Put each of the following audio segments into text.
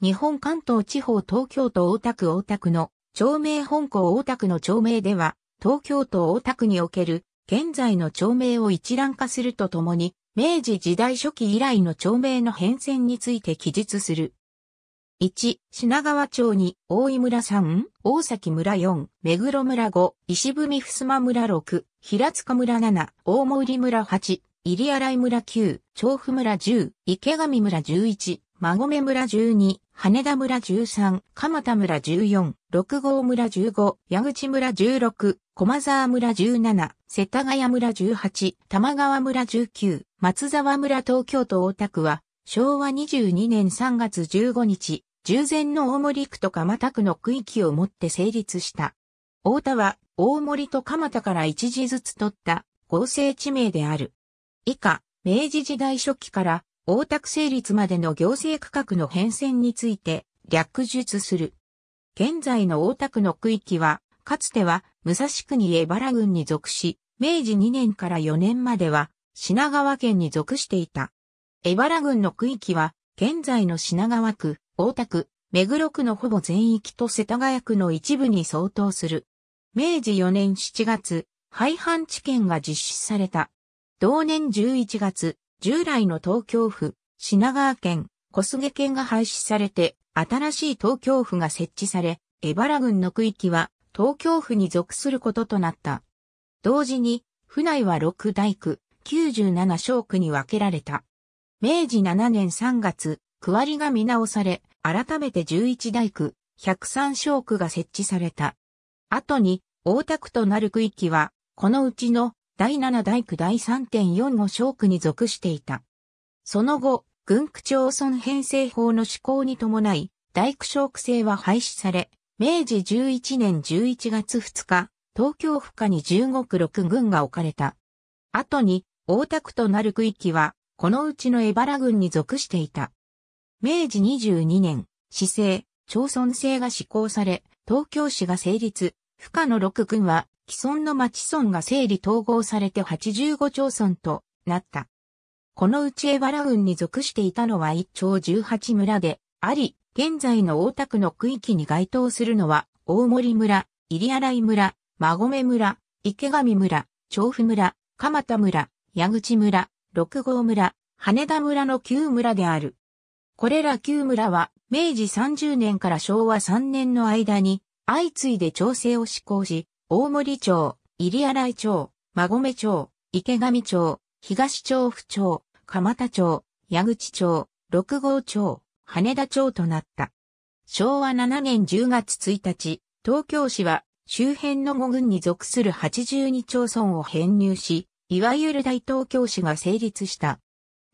日本関東地方東京都大田区大田区の町名本校大田区の町名では、東京都大田区における現在の町名を一覧化するとともに、明治時代初期以来の町名の変遷について記述する。1、品川町に大井村3、大崎村4、目黒村5、石踏襖村6、平塚村7、大森村8、入新井村9、調布村10、池上村11、馬込村12、羽田村13、蒲田村14、六郷村15、矢口村16、駒沢村17、世田谷村18、玉川村19、松沢村東京都大田区は、昭和22年3月15日、従前の大森区と蒲田区の区域をもって成立した。大田は、大森と蒲田から一字ずつ取った合成地名である。以下、明治時代初期から大田区成立までの行政区画の変遷について略述する。現在の大田区の区域は、かつては武蔵国江原郡に属し、明治2年から4年までは品川県に属していた。江原郡の区域は、現在の品川区、大田区、目黒区のほぼ全域と世田谷区の一部に相当する。明治4年7月、廃藩置県が実施された。同年11月、従来の東京府、品川県、小菅県が廃止されて、新しい東京府が設置され、江原郡の区域は東京府に属することとなった。同時に、府内は6大区、97小区に分けられた。明治7年3月、区割りが見直され、改めて11大区、103小区が設置された。後に、大田区となる区域は、このうちの第七大区第3.45小区に属していた。その後、軍区町村編成法の施行に伴い、大区小区制は廃止され、明治11年11月2日、東京府下に15区6軍が置かれた。後に、大田区となる区域は、このうちの江原郡に属していた。明治22年、市政、町村制が施行され、東京市が成立、深野六郡は、既存の町村が整理統合されて85町村となった。このうち江原郡に属していたのは1町18村であり、現在の大田区の区域に該当するのは、大森村、入新井村、馬込村、池上村、調布村、鎌田村、矢口村、六郷村、羽田村の9村である。これら9村は、明治30年から昭和3年の間に、相次いで調整を施行し、大森町、入新井町、馬込町、池上町、東町府町、蒲田町、矢口町、六号町、羽田町となった。昭和7年10月1日、東京市は周辺の5郡に属する82町村を編入し、いわゆる大東京市が成立した。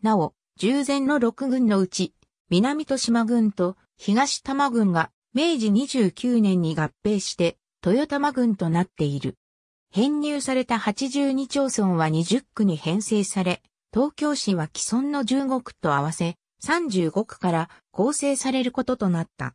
なお、従前の6郡のうち、南豊島郡と東多摩郡が明治29年に合併して豊玉郡となっている。編入された82町村は20区に編成され、東京市は既存の15区と合わせ35区から構成されることとなった。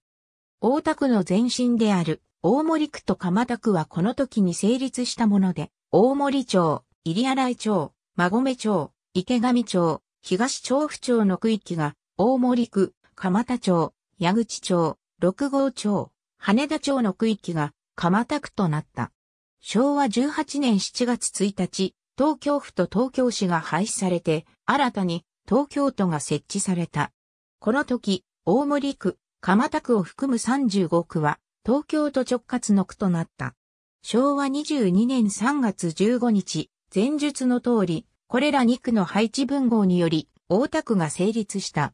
大田区の前身である大森区と鎌田区はこの時に成立したもので、大森町、入新井町、馬込町、池上町、東調布町の区域が大森区、鎌田町、矢口町、6号町、羽田町の区域が蒲田区となった。昭和18年7月1日、東京府と東京市が廃止されて、新たに東京都が設置された。この時、大森区、蒲田区を含む35区は、東京都直轄の区となった。昭和22年3月15日、前述の通り、これら2区の配置分号により、大田区が成立した。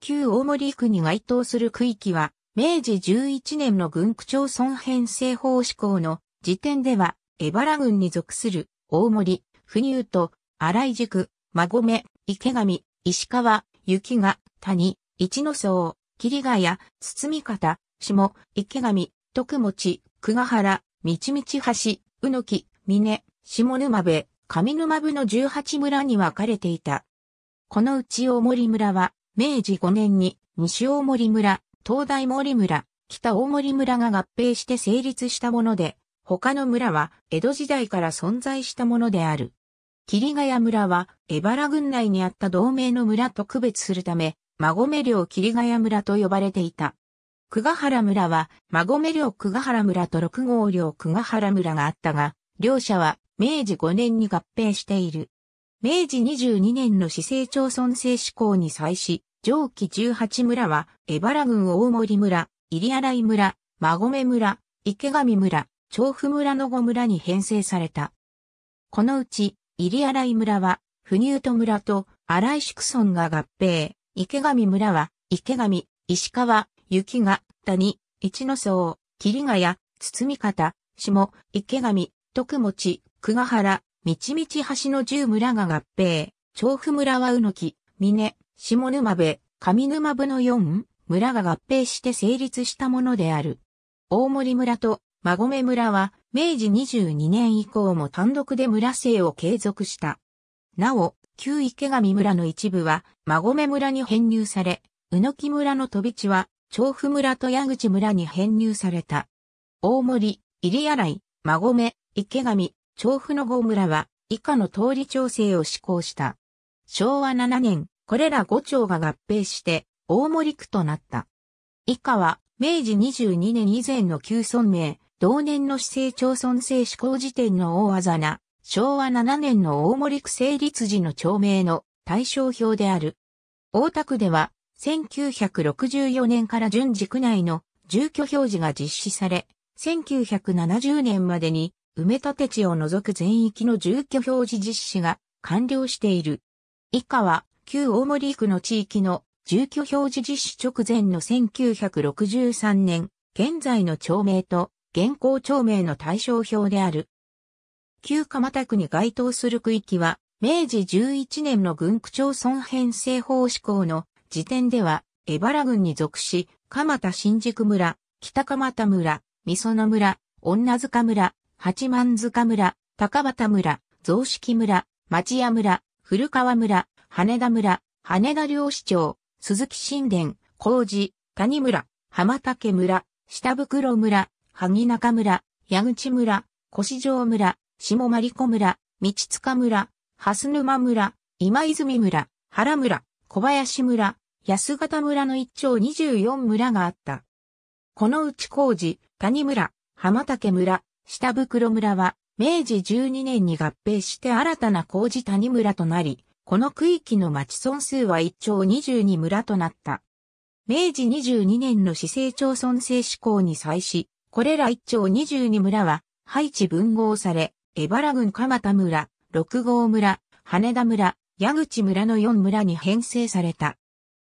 旧大森区に該当する区域は、明治11年の軍区町村編成法施行の時点では、江原郡に属する大森、不入と荒井宿、馬込、池上、石川、雪が、谷、一の層、霧ヶ谷、包み方、下、池上、徳持、久ヶ原、道道橋、宇野木、峰、下沼部、上沼部の18村に分かれていた。このうち大森村は、明治5年に西大森村、東大森村、北大森村が合併して成立したもので、他の村は江戸時代から存在したものである。霧ヶ谷村は、江原郡内にあった同盟の村と区別するため、馬込領霧ヶ谷村と呼ばれていた。久ヶ原村は、馬込領久ヶ原村と六号領久ヶ原村があったが、両者は明治5年に合併している。明治22年の市政町村制施行に際し、上記18村は、江原郡大森村、入新井村、馬込村、池上村、調布村の5村に編成された。このうち、入新井村は、不入都村と新井宿村が合併、池上村は、池上、石川、雪が、谷、一の層、霧ヶ谷、包方、下、池上、徳持、久ヶ原、道々橋の十村が合併、調布村は宇野木、峰、下沼部、上沼部の4村が合併して成立したものである。大森村と馬込村は明治22年以降も単独で村姓を継続した。なお、旧池上村の一部は馬込村に編入され、宇野木村の飛び地は調布村と矢口村に編入された。大森、入新馬込、池上、調布の郷村は以下の通り調整を施行した。昭和7年、これら5町が合併して、大森区となった。以下は、明治22年以前の旧村名、同年の市政町村制施行時点の大技な、昭和7年の大森区成立時の町名の対象表である。大田区では、1964年から順次区内の住居表示が実施され、1970年までに埋め立て地を除く全域の住居表示実施が完了している。以下は旧大森区の地域の住居表示実施直前の1963年、現在の町名と現行町名の対象表である。旧蒲田区に該当する区域は、明治11年の軍区町村編成法施行の時点では、江原郡に属し、蒲田新宿村、北蒲田村、三園村、女塚村、八幡塚村、高畑村、雑色村、町屋村、古川村、羽田村、羽田漁師町、鈴木新田、工事、谷村、浜竹村、下袋村、萩中村、矢口村、腰城村、下理子村、道塚村、蓮沼村、今泉村、原村、小林村、安形村の一丁24村があった。このうち工事、谷村、浜竹村、下袋村は、明治12年に合併して新たな工事谷村となり、この区域の町村数は1町22村となった。明治22年の市政町村制施行に際し、これら1町22村は、配置分合され、江原郡蒲田村、六郷村、羽田村、矢口村の4村に編成された。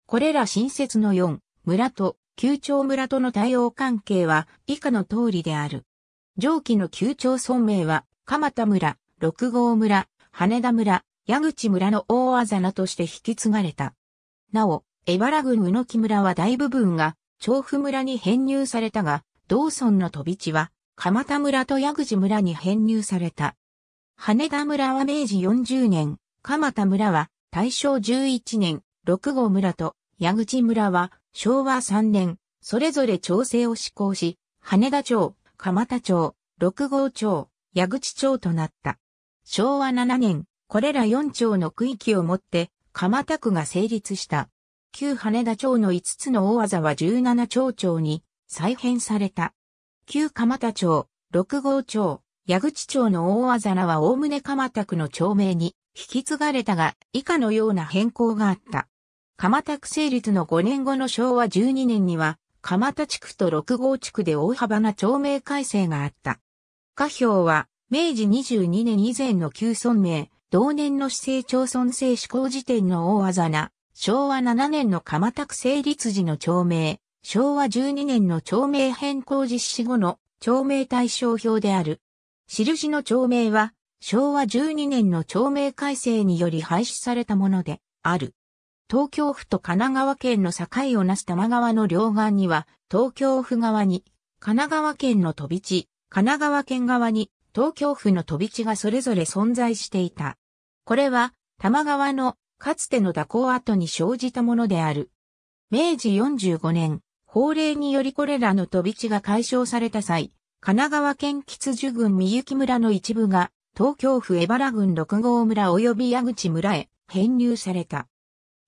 これら新設の4村と旧町村との対応関係は以下の通りである。上記の旧町村名は蒲田村、六郷村、羽田村、矢口村の大あざなとして引き継がれた。なお、江原郡宇野木村は大部分が調布村に編入されたが、道村の飛び地は蒲田村と矢口村に編入された。羽田村は明治40年、蒲田村は大正11年、六号村と矢口村は昭和3年、それぞれ調整を施行し、羽田町、蒲田町、六号町、矢口町となった。昭和7年、これら4町の区域をもって、蒲田区が成立した。旧羽田町の5つの大技は17町町に再編された。旧蒲田町、六号町、矢口町の大技らはおおむね蒲田区の町名に引き継がれたが、以下のような変更があった。蒲田区成立の5年後の昭和12年には、蒲田地区と六号地区で大幅な町名改正があった。下表は、明治22年以前の旧村名、同年の市政町村制施行時点の大技な、昭和7年の蒲田区成立時の町名、昭和12年の町名変更実施後の町名対象表である。印の町名は、昭和12年の町名改正により廃止されたものである。東京府と神奈川県の境をなす多摩川の両岸には、東京府側に、神奈川県の飛び地、神奈川県側に、東京府の飛び地がそれぞれ存在していた。これは、多摩川のかつての蛇行跡に生じたものである。明治45年、法令によりこれらの飛び地が解消された際、神奈川県吉寿郡三幸村の一部が、東京府江原郡六郷村及び矢口村へ編入された。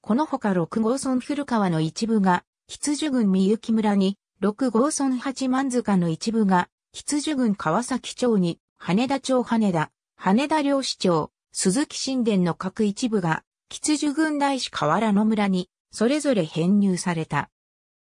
このほか六郷村古川の一部が、吉寿郡三幸村に、六郷村八万塚の一部が、吉寿郡川崎町に、羽田町羽田、羽田漁師町、鈴木神殿の各一部が、吉樹軍大使河原の村に、それぞれ編入された。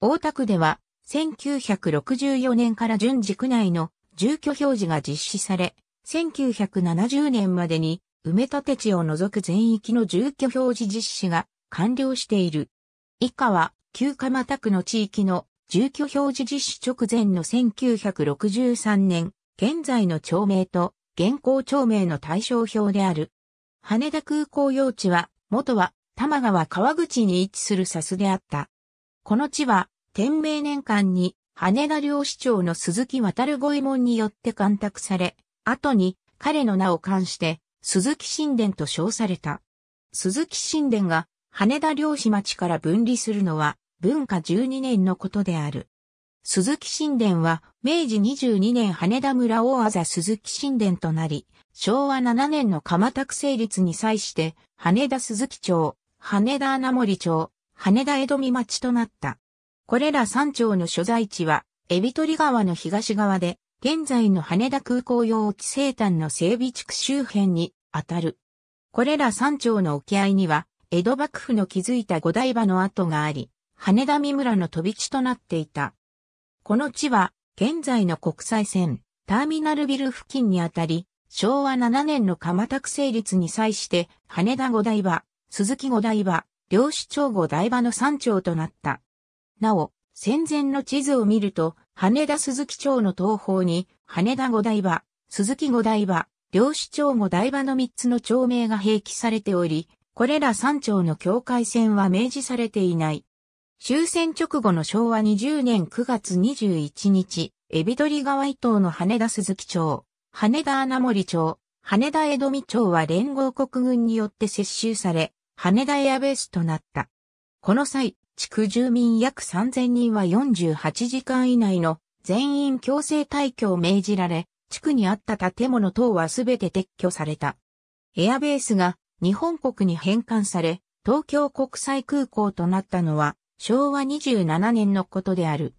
大田区では、1964年から順次区内の住居表示が実施され、1970年までに埋め立て地を除く全域の住居表示実施が完了している。以下は、旧鎌田区の地域の住居表示実施直前の1963年、現在の町名と現行町名の対象表である。羽田空港用地は、元は、玉川川口に位置するサスであった。この地は、天明年間に、羽田領市長の鈴木渡る五右衛門によって干拓され、後に、彼の名を冠して、鈴木神殿と称された。鈴木神殿が、羽田領市町から分離するのは、文化12年のことである。鈴木神殿は、明治22年羽田村大あ鈴木神殿となり、昭和7年の田区成立に際して、羽田鈴木町、羽田穴森町、羽田江戸見町となった。これら三町の所在地は、エビ取川の東側で、現在の羽田空港用地生誕の整備地区周辺にあたる。これら三町の沖合には、江戸幕府の築いた五台場の跡があり、羽田三村の飛び地となっていた。この地は、現在の国際線、ターミナルビル付近にあたり、昭和7年の蒲田区成立に際して、羽田五台場、鈴木五台場、漁師町五台場の3町となった。なお、戦前の地図を見ると、羽田鈴木町の東方に、羽田五台場、鈴木五台場、漁師町五台場の3つの町名が併記されており、これら3町の境界線は明示されていない。終戦直後の昭和20年9月21日、エビ取川伊東の羽田鈴木町、羽田穴森町、羽田江戸美町は連合国軍によって接収され、羽田エアベースとなった。この際、地区住民約3000人は48時間以内の全員強制退去を命じられ、地区にあった建物等はすべて撤去された。エアベースが日本国に返還され、東京国際空港となったのは昭和27年のことである。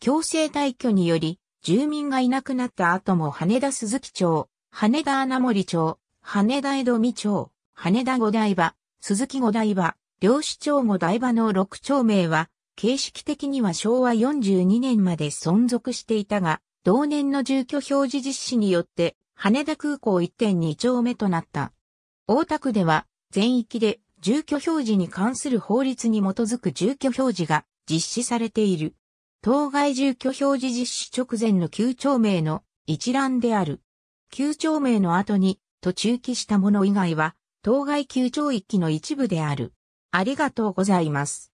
強制退去により、住民がいなくなった後も羽田鈴木町、羽田穴森町、羽田江戸美町、羽田五台場、鈴木五台場、漁師町五台場の6町名は、形式的には昭和42年まで存続していたが、同年の住居表示実施によって、羽田空港1.2丁目となった。大田区では、全域で住居表示に関する法律に基づく住居表示が実施されている。当該住居表示実施直前の旧庁名の一覧である。旧庁名の後に途中記したもの以外は、当該旧庁域の一部である。ありがとうございます。